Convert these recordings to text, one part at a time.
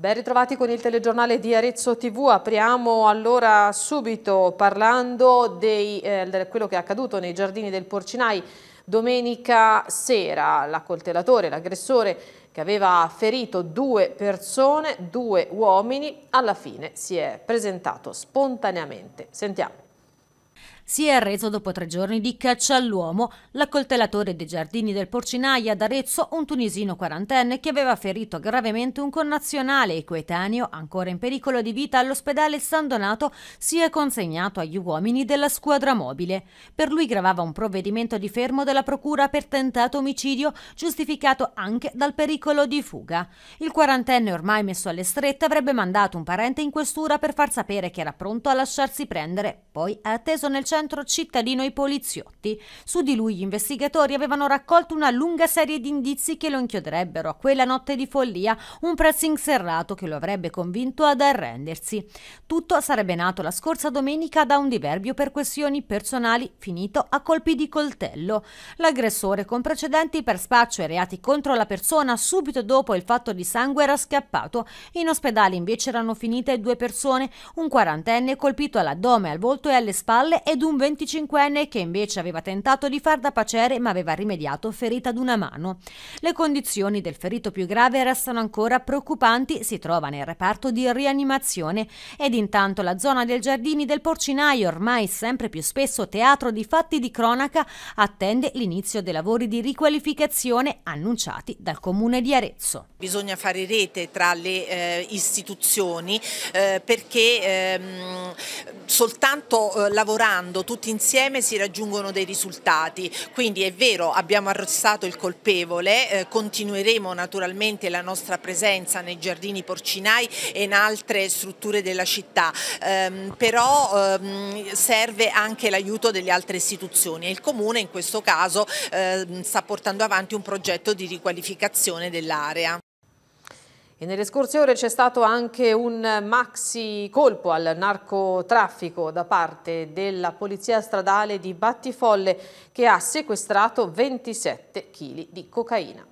Ben ritrovati con il telegiornale di Arezzo TV, apriamo allora subito parlando di eh, quello che è accaduto nei giardini del Porcinai domenica sera. L'accoltellatore, l'aggressore che aveva ferito due persone, due uomini, alla fine si è presentato spontaneamente. Sentiamo si è arreso dopo tre giorni di caccia all'uomo. L'accoltellatore dei giardini del Porcinaia ad Arezzo, un tunisino quarantenne che aveva ferito gravemente un connazionale e coetaneo ancora in pericolo di vita all'ospedale San Donato, si è consegnato agli uomini della squadra mobile. Per lui gravava un provvedimento di fermo della procura per tentato omicidio, giustificato anche dal pericolo di fuga. Il quarantenne ormai messo alle strette avrebbe mandato un parente in questura per far sapere che era pronto a lasciarsi prendere, poi ha atteso nel centro centro cittadino i poliziotti. Su di lui gli investigatori avevano raccolto una lunga serie di indizi che lo inchioderebbero a quella notte di follia, un pressing serrato che lo avrebbe convinto ad arrendersi. Tutto sarebbe nato la scorsa domenica da un diverbio per questioni personali finito a colpi di coltello. L'aggressore con precedenti per spaccio e reati contro la persona subito dopo il fatto di sangue era scappato. In ospedale invece erano finite due persone, un quarantenne colpito all'addome, al volto e alle spalle ed un un 25enne che invece aveva tentato di far da pacere ma aveva rimediato ferita ad una mano. Le condizioni del ferito più grave restano ancora preoccupanti, si trova nel reparto di rianimazione ed intanto la zona del giardini del porcinaio, ormai sempre più spesso teatro di fatti di cronaca, attende l'inizio dei lavori di riqualificazione annunciati dal comune di Arezzo. Bisogna fare rete tra le eh, istituzioni eh, perché ehm, soltanto eh, lavorando quando tutti insieme si raggiungono dei risultati. Quindi è vero, abbiamo arrestato il colpevole, eh, continueremo naturalmente la nostra presenza nei giardini porcinai e in altre strutture della città, ehm, però ehm, serve anche l'aiuto delle altre istituzioni e il Comune in questo caso ehm, sta portando avanti un progetto di riqualificazione dell'area. E nelle scorse ore c'è stato anche un maxi colpo al narcotraffico da parte della polizia stradale di Battifolle che ha sequestrato 27 kg di cocaina.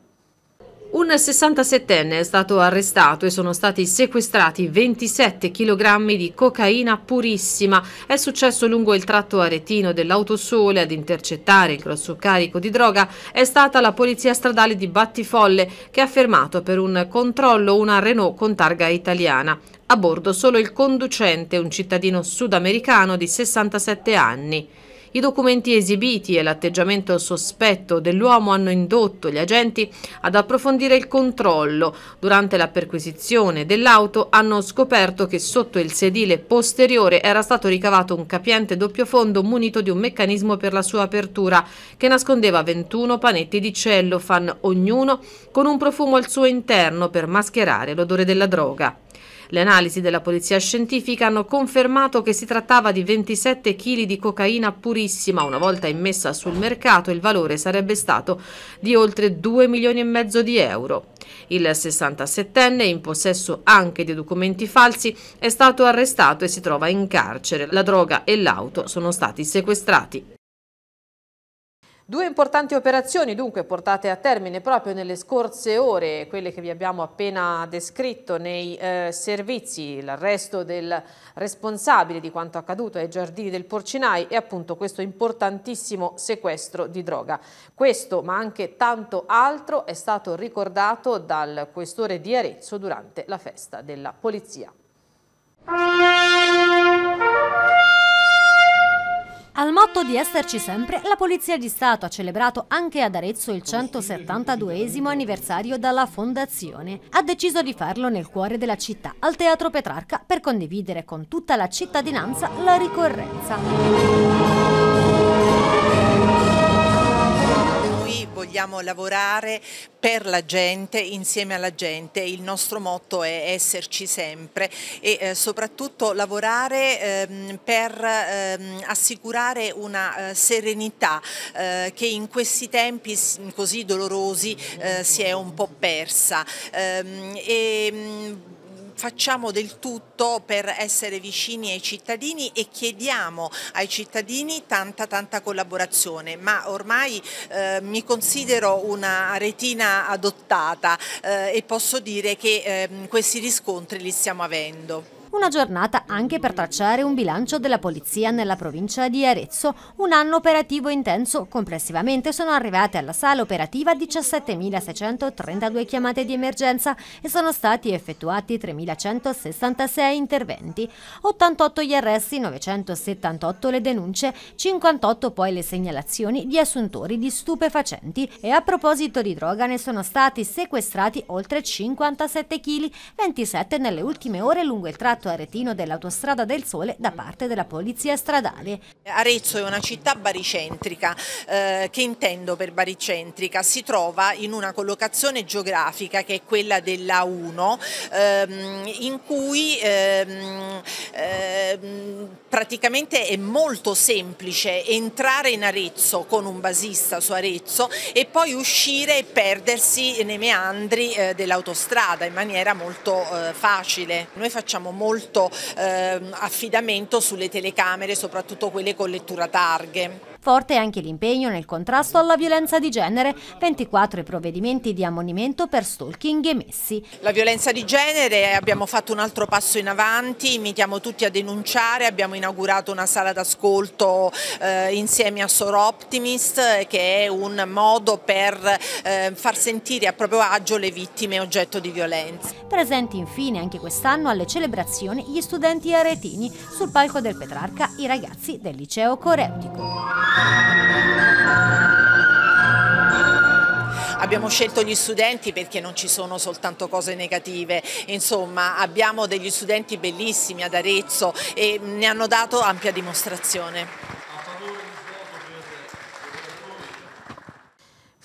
Un 67enne è stato arrestato e sono stati sequestrati 27 kg di cocaina purissima. È successo lungo il tratto aretino dell'autosole ad intercettare il grosso carico di droga è stata la polizia stradale di Battifolle che ha fermato per un controllo una Renault con targa italiana. A bordo solo il conducente, un cittadino sudamericano di 67 anni. I documenti esibiti e l'atteggiamento sospetto dell'uomo hanno indotto gli agenti ad approfondire il controllo. Durante la perquisizione dell'auto hanno scoperto che sotto il sedile posteriore era stato ricavato un capiente doppio fondo munito di un meccanismo per la sua apertura che nascondeva 21 panetti di cellophane, ognuno con un profumo al suo interno per mascherare l'odore della droga. Le analisi della polizia scientifica hanno confermato che si trattava di 27 kg di cocaina purissima. Una volta immessa sul mercato il valore sarebbe stato di oltre 2 milioni e mezzo di euro. Il 67enne, in possesso anche di documenti falsi, è stato arrestato e si trova in carcere. La droga e l'auto sono stati sequestrati. Due importanti operazioni dunque portate a termine proprio nelle scorse ore, quelle che vi abbiamo appena descritto nei eh, servizi, l'arresto del responsabile di quanto accaduto ai giardini del Porcinai e appunto questo importantissimo sequestro di droga. Questo ma anche tanto altro è stato ricordato dal questore di Arezzo durante la festa della polizia. fatto di esserci sempre, la Polizia di Stato ha celebrato anche ad Arezzo il 172 anniversario dalla fondazione. Ha deciso di farlo nel cuore della città, al Teatro Petrarca, per condividere con tutta la cittadinanza la ricorrenza. vogliamo lavorare per la gente, insieme alla gente. Il nostro motto è esserci sempre e eh, soprattutto lavorare ehm, per ehm, assicurare una eh, serenità eh, che in questi tempi così dolorosi eh, si è un po' persa. Ehm, e, mm, facciamo del tutto per essere vicini ai cittadini e chiediamo ai cittadini tanta tanta collaborazione, ma ormai eh, mi considero una retina adottata eh, e posso dire che eh, questi riscontri li stiamo avendo. Una giornata anche per tracciare un bilancio della polizia nella provincia di Arezzo. Un anno operativo intenso. Complessivamente sono arrivate alla sala operativa 17.632 chiamate di emergenza e sono stati effettuati 3.166 interventi. 88 gli arresti, 978 le denunce, 58 poi le segnalazioni di assuntori di stupefacenti e a proposito di droga ne sono stati sequestrati oltre 57 kg, 27 nelle ultime ore lungo il tratto tratto aretino dell'autostrada del Sole da parte della Polizia Stradale. Arezzo è una città baricentrica, eh, che intendo per baricentrica? Si trova in una collocazione geografica che è quella della 1, ehm, in cui ehm, ehm, praticamente è molto semplice entrare in Arezzo con un basista su Arezzo e poi uscire e perdersi nei meandri eh, dell'autostrada in maniera molto eh, facile. Noi facciamo molto molto eh, affidamento sulle telecamere, soprattutto quelle con lettura targhe. Forte è anche l'impegno nel contrasto alla violenza di genere, 24 i provvedimenti di ammonimento per stalking emessi. La violenza di genere, abbiamo fatto un altro passo in avanti, invitiamo tutti a denunciare, abbiamo inaugurato una sala d'ascolto eh, insieme a Sor Optimist che è un modo per eh, far sentire a proprio agio le vittime oggetto di violenza. Presenti infine anche quest'anno alle celebrazioni gli studenti aretini sul palco del Petrarca i ragazzi del liceo coreutico. Abbiamo scelto gli studenti perché non ci sono soltanto cose negative, insomma abbiamo degli studenti bellissimi ad Arezzo e ne hanno dato ampia dimostrazione.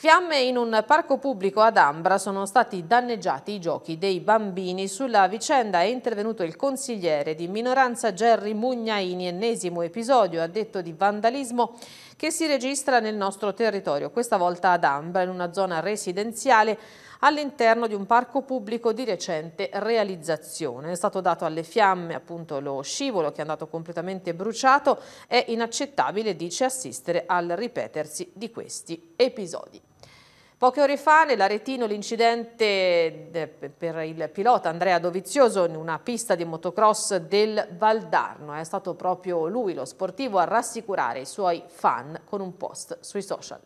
Fiamme in un parco pubblico ad Ambra sono stati danneggiati i giochi dei bambini. Sulla vicenda è intervenuto il consigliere di minoranza Gerry Mugna in ennesimo episodio, addetto di vandalismo che si registra nel nostro territorio, questa volta ad Ambra, in una zona residenziale all'interno di un parco pubblico di recente realizzazione. È stato dato alle fiamme appunto lo scivolo che è andato completamente bruciato. È inaccettabile, dice, assistere al ripetersi di questi episodi. Poche ore fa nell'Aretino l'incidente per il pilota Andrea Dovizioso in una pista di motocross del Valdarno. È stato proprio lui, lo sportivo, a rassicurare i suoi fan con un post sui social.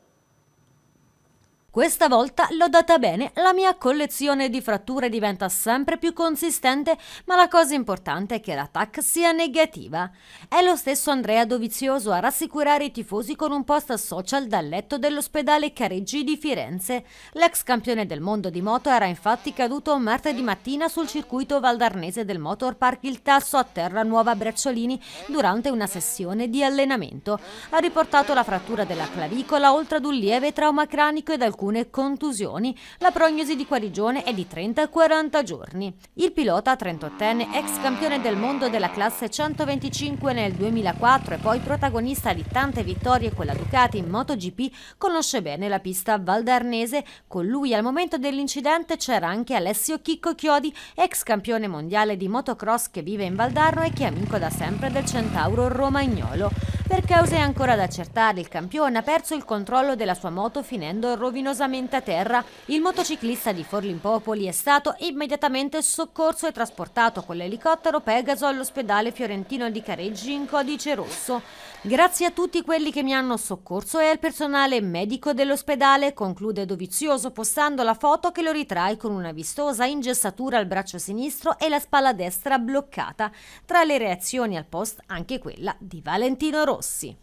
Questa volta l'ho data bene, la mia collezione di fratture diventa sempre più consistente, ma la cosa importante è che l'attack sia negativa. È lo stesso Andrea Dovizioso a rassicurare i tifosi con un post social dal letto dell'ospedale Careggi di Firenze. L'ex campione del mondo di moto era infatti caduto martedì mattina sul circuito valdarnese del Motor Park Il Tasso a Terra Nuova Bracciolini durante una sessione di allenamento. Ha riportato la frattura della clavicola oltre ad un lieve trauma cranico ed alcuni alcune contusioni. La prognosi di guarigione è di 30-40 giorni. Il pilota 38enne, ex campione del mondo della classe 125 nel 2004 e poi protagonista di tante vittorie con la Ducati in MotoGP, conosce bene la pista valdarnese. Con lui al momento dell'incidente c'era anche Alessio Chicco Chiodi, ex campione mondiale di motocross che vive in Valdarno e che è amico da sempre del centauro romagnolo. Per cause ancora da accertare, il campione ha perso il controllo della sua moto finendo rovinosamente a terra. Il motociclista di Forlimpopoli è stato immediatamente soccorso e trasportato con l'elicottero Pegaso all'ospedale fiorentino di Careggi in codice rosso. Grazie a tutti quelli che mi hanno soccorso e al personale medico dell'ospedale, conclude Dovizioso postando la foto che lo ritrae con una vistosa ingessatura al braccio sinistro e la spalla destra bloccata. Tra le reazioni al post anche quella di Valentino Rossi. Rossi.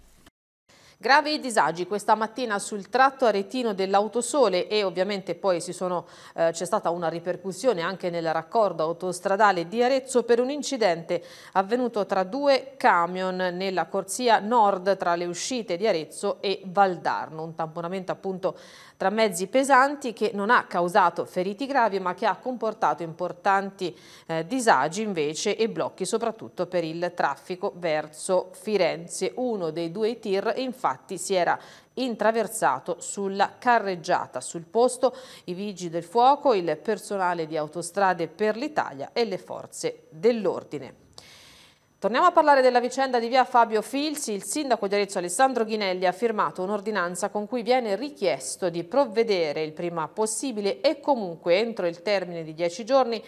Gravi disagi questa mattina sul tratto aretino dell'autosole e ovviamente poi eh, c'è stata una ripercussione anche nel raccordo autostradale di Arezzo per un incidente avvenuto tra due camion nella corsia nord tra le uscite di Arezzo e Valdarno. Un tamponamento appunto tra mezzi pesanti che non ha causato feriti gravi ma che ha comportato importanti eh, disagi invece e blocchi soprattutto per il traffico verso Firenze. Uno dei due tir infatti si era intraversato sulla carreggiata. Sul posto i vigili del fuoco, il personale di autostrade per l'Italia e le forze dell'ordine. Torniamo a parlare della vicenda di via Fabio Filzi. Il sindaco di Arezzo Alessandro Ghinelli ha firmato un'ordinanza con cui viene richiesto di provvedere il prima possibile e comunque entro il termine di dieci giorni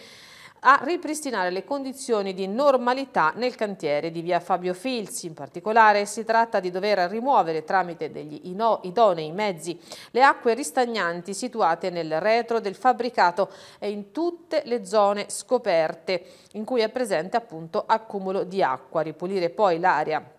a ripristinare le condizioni di normalità nel cantiere di via Fabio Filzi. In particolare si tratta di dover rimuovere tramite degli idonei mezzi le acque ristagnanti situate nel retro del fabbricato e in tutte le zone scoperte in cui è presente appunto accumulo di acqua, ripulire poi l'area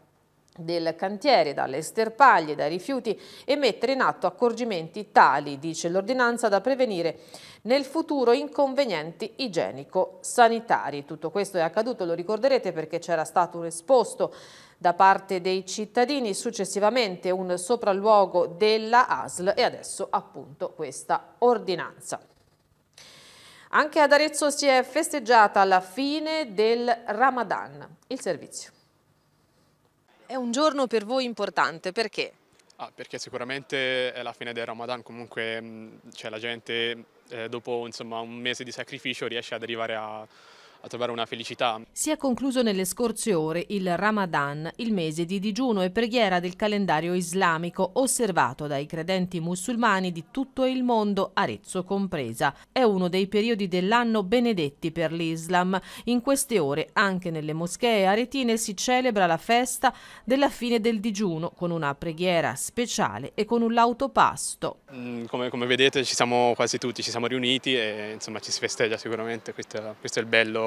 del cantiere, dalle sterpaglie, dai rifiuti e mettere in atto accorgimenti tali, dice l'ordinanza, da prevenire nel futuro inconvenienti igienico-sanitari. Tutto questo è accaduto, lo ricorderete, perché c'era stato un esposto da parte dei cittadini, successivamente un sopralluogo della ASL e adesso appunto questa ordinanza. Anche ad Arezzo si è festeggiata la fine del Ramadan, il servizio. È un giorno per voi importante, perché? Ah, perché sicuramente è la fine del Ramadan, comunque mm, cioè, la gente eh, dopo insomma, un mese di sacrificio riesce ad arrivare a a trovare una felicità. Si è concluso nelle scorse ore il Ramadan, il mese di digiuno e preghiera del calendario islamico osservato dai credenti musulmani di tutto il mondo, Arezzo compresa. È uno dei periodi dell'anno benedetti per l'Islam. In queste ore anche nelle moschee aretine si celebra la festa della fine del digiuno con una preghiera speciale e con un l'autopasto. Mm, come, come, vedete ci siamo quasi tutti, ci siamo riuniti e insomma ci si festeggia sicuramente, questo, questo è il bello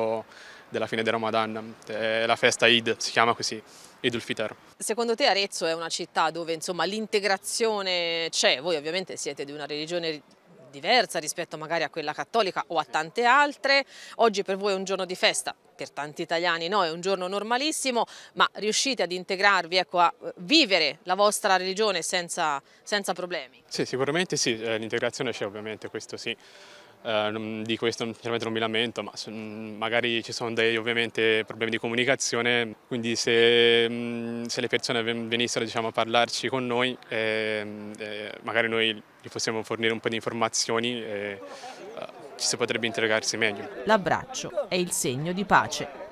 della fine del Ramadan, eh, la festa Eid, si chiama così, Eid ul-Fitr. Secondo te Arezzo è una città dove l'integrazione c'è? Voi ovviamente siete di una religione diversa rispetto magari a quella cattolica o a tante altre. Oggi per voi è un giorno di festa, per tanti italiani no, è un giorno normalissimo, ma riuscite ad integrarvi, ecco, a eh, vivere la vostra religione senza, senza problemi? Sì, sicuramente sì, eh, l'integrazione c'è ovviamente, questo sì. Eh, di questo sinceramente non mi lamento, ma mm, magari ci sono dei ovviamente problemi di comunicazione, quindi se, mm, se le persone venissero diciamo, a parlarci con noi, eh, eh, magari noi gli possiamo fornire un po' di informazioni e eh, ci si potrebbe interrogarsi meglio. L'abbraccio è il segno di pace.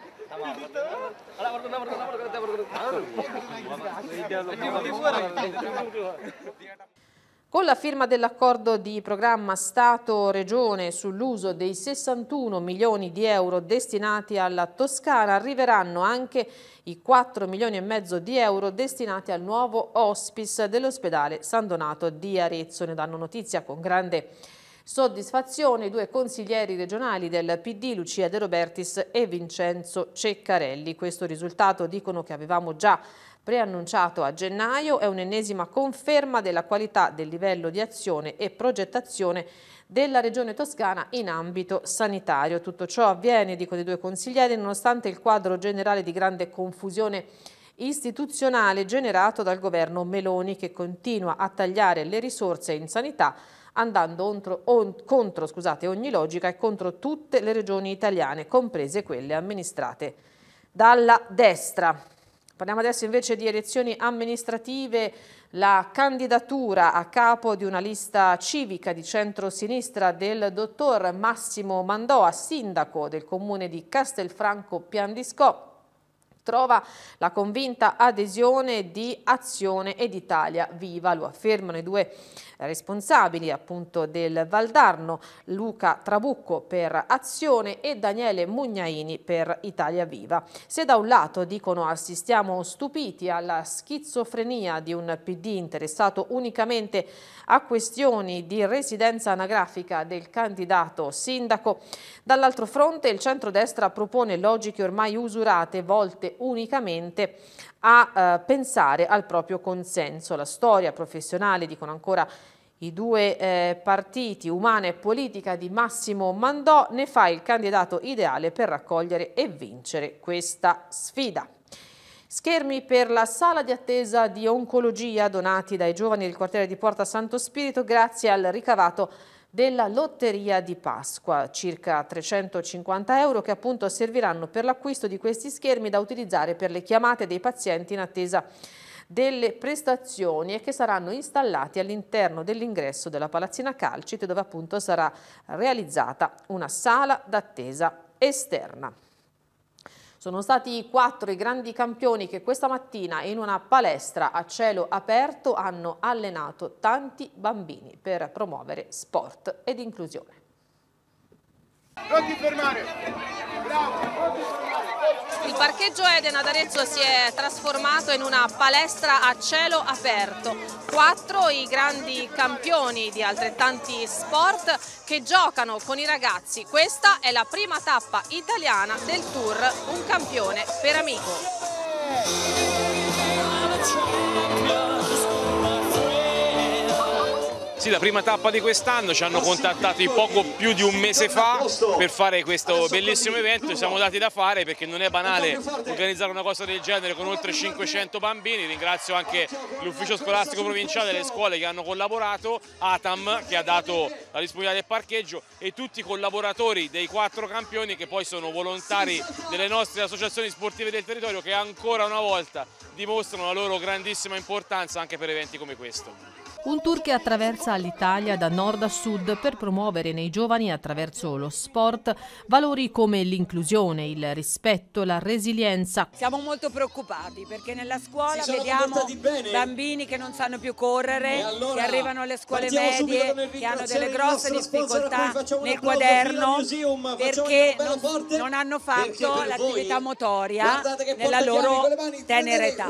Con la firma dell'accordo di programma Stato-Regione sull'uso dei 61 milioni di euro destinati alla Toscana arriveranno anche i 4 milioni e mezzo di euro destinati al nuovo hospice dell'ospedale San Donato di Arezzo. Ne danno notizia con grande soddisfazione i due consiglieri regionali del PD Lucia De Robertis e Vincenzo Ceccarelli. Questo risultato dicono che avevamo già preannunciato a gennaio, è un'ennesima conferma della qualità del livello di azione e progettazione della Regione Toscana in ambito sanitario. Tutto ciò avviene, dico dei due consiglieri, nonostante il quadro generale di grande confusione istituzionale generato dal governo Meloni che continua a tagliare le risorse in sanità andando ontro, on, contro scusate, ogni logica e contro tutte le regioni italiane, comprese quelle amministrate dalla destra. Parliamo adesso invece di elezioni amministrative, la candidatura a capo di una lista civica di centrosinistra del dottor Massimo Mandoa, sindaco del comune di Castelfranco Piandiscò, trova la convinta adesione di Azione ed Italia Viva, lo affermano i due responsabili appunto del Valdarno, Luca Trabucco per Azione e Daniele Mugnaini per Italia Viva. Se da un lato dicono assistiamo stupiti alla schizofrenia di un PD interessato unicamente a questioni di residenza anagrafica del candidato sindaco, dall'altro fronte il centrodestra propone logiche ormai usurate volte unicamente a eh, pensare al proprio consenso. La storia professionale, dicono ancora i due eh, partiti, Umana e Politica di Massimo Mandò, ne fa il candidato ideale per raccogliere e vincere questa sfida. Schermi per la sala di attesa di oncologia donati dai giovani del quartiere di Porta Santo Spirito grazie al ricavato della lotteria di Pasqua, circa 350 euro che appunto serviranno per l'acquisto di questi schermi da utilizzare per le chiamate dei pazienti in attesa delle prestazioni e che saranno installati all'interno dell'ingresso della Palazzina Calcite dove appunto sarà realizzata una sala d'attesa esterna. Sono stati quattro i grandi campioni che questa mattina in una palestra a cielo aperto hanno allenato tanti bambini per promuovere sport ed inclusione. Non ti fermare! Bravo! Il parcheggio Eden ad Arezzo si è trasformato in una palestra a cielo aperto. Quattro i grandi campioni di altrettanti sport che giocano con i ragazzi. Questa è la prima tappa italiana del tour Un campione per amico. sì, la prima tappa di quest'anno, ci hanno contattati poco più di un mese fa per fare questo bellissimo evento, ci siamo dati da fare perché non è banale organizzare una cosa del genere con oltre 500 bambini, ringrazio anche l'ufficio scolastico provinciale e le scuole che hanno collaborato, Atam che ha dato la disponibilità del parcheggio e tutti i collaboratori dei quattro campioni che poi sono volontari delle nostre associazioni sportive del territorio che ancora una volta dimostrano la loro grandissima importanza anche per eventi come questo. Un tour che attraversa l'Italia da nord a sud per promuovere nei giovani attraverso lo sport valori come l'inclusione, il rispetto, la resilienza. Siamo molto preoccupati perché nella scuola vediamo bambini che non sanno più correre, allora, che arrivano alle scuole medie, che hanno delle grosse difficoltà nel quaderno museum, perché non, non, hanno fatto l'attività motoria nella loro tenera età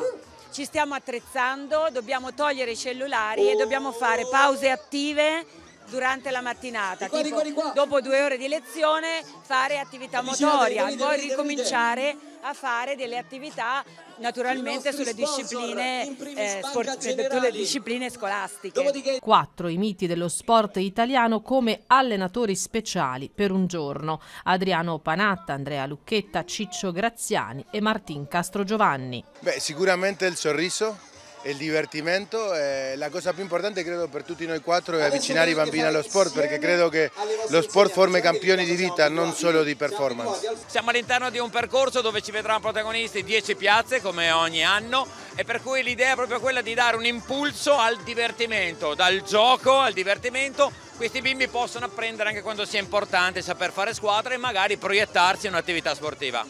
ci stiamo attrezzando, dobbiamo togliere i cellulari e dobbiamo fare pause attive durante la mattinata, qua, tipo, dopo due ore di lezione fare attività motoria, venite, poi venite, ricominciare venite. a fare delle attività naturalmente sulle discipline, eh, sport, sulle discipline scolastiche. Quattro I miti dello sport italiano come allenatori speciali per un giorno. Adriano Panatta, Andrea Lucchetta, Ciccio Graziani e Martin Castrogiovanni. Beh, sicuramente il sorriso il divertimento è la cosa più importante credo per tutti noi quattro è avvicinare i bambini allo sport perché credo che lo sport forme campioni di vita non solo di performance. Siamo all'interno di un percorso dove ci vedranno protagonisti 10 piazze come ogni anno e per cui l'idea è proprio quella di dare un impulso al divertimento, dal gioco al divertimento questi bimbi possono apprendere anche quando sia importante saper fare squadra e magari proiettarsi in un'attività sportiva.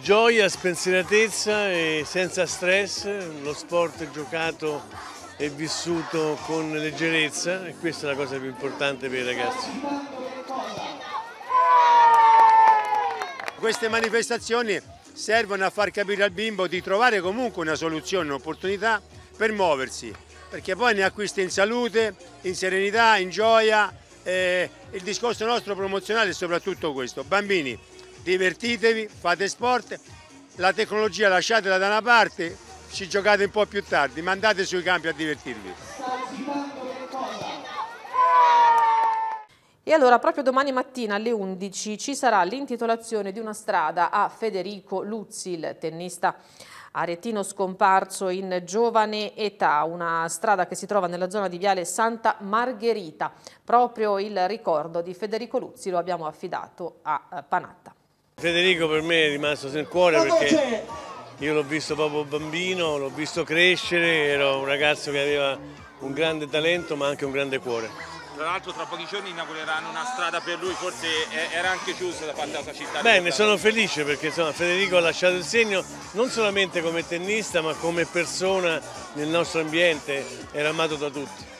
Gioia, spensieratezza e senza stress, lo sport giocato e vissuto con leggerezza e questa è la cosa più importante per i ragazzi. Queste manifestazioni servono a far capire al bimbo di trovare comunque una soluzione, un'opportunità per muoversi, perché poi ne acquista in salute, in serenità, in gioia. Eh, il discorso nostro promozionale è soprattutto questo, bambini divertitevi, fate sport, la tecnologia lasciatela da una parte, ci giocate un po' più tardi, mandate sui campi a divertirvi. E allora proprio domani mattina alle 11 ci sarà l'intitolazione di una strada a Federico Luzzi, il tennista aretino scomparso in giovane età, una strada che si trova nella zona di Viale Santa Margherita. Proprio il ricordo di Federico Luzzi lo abbiamo affidato a eh, Panatta. Federico per me è rimasto nel cuore perché cioè, io l'ho visto proprio bambino, l'ho visto crescere, era un ragazzo che aveva un grande talento ma anche un grande cuore. Tra l'altro tra pochi giorni inaugureranno una strada per lui, forse era anche chiusa da parte della città. Bene, sono felice perché insomma, Federico ha lasciato il segno non solamente come tennista ma come persona nel nostro ambiente, era amato da tutti.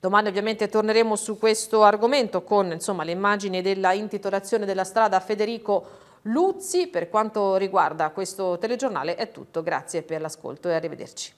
Domani ovviamente torneremo su questo argomento con insomma, le immagini della intitolazione della strada Federico Luzzi. Per quanto riguarda questo telegiornale è tutto, grazie per l'ascolto e arrivederci.